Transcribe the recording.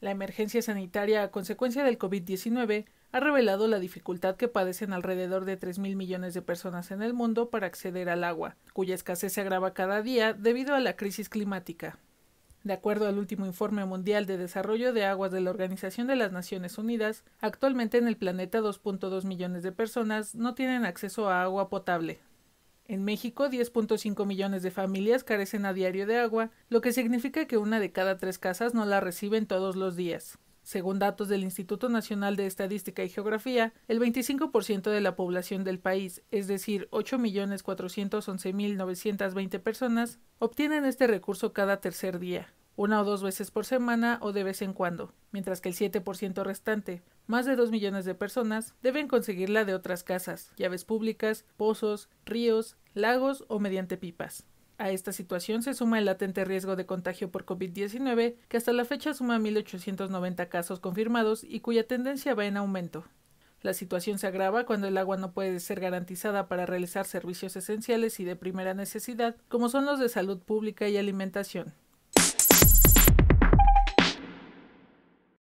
La emergencia sanitaria a consecuencia del COVID-19 ha revelado la dificultad que padecen alrededor de tres mil millones de personas en el mundo para acceder al agua, cuya escasez se agrava cada día debido a la crisis climática. De acuerdo al último informe mundial de desarrollo de aguas de la Organización de las Naciones Unidas, actualmente en el planeta 2.2 millones de personas no tienen acceso a agua potable, en México, 10.5 millones de familias carecen a diario de agua, lo que significa que una de cada tres casas no la reciben todos los días. Según datos del Instituto Nacional de Estadística y Geografía, el 25% de la población del país, es decir, 8.411.920 personas, obtienen este recurso cada tercer día, una o dos veces por semana o de vez en cuando, mientras que el 7% restante, más de 2 millones de personas deben conseguirla de otras casas, llaves públicas, pozos, ríos, lagos o mediante pipas. A esta situación se suma el latente riesgo de contagio por COVID-19, que hasta la fecha suma 1.890 casos confirmados y cuya tendencia va en aumento. La situación se agrava cuando el agua no puede ser garantizada para realizar servicios esenciales y de primera necesidad, como son los de salud pública y alimentación.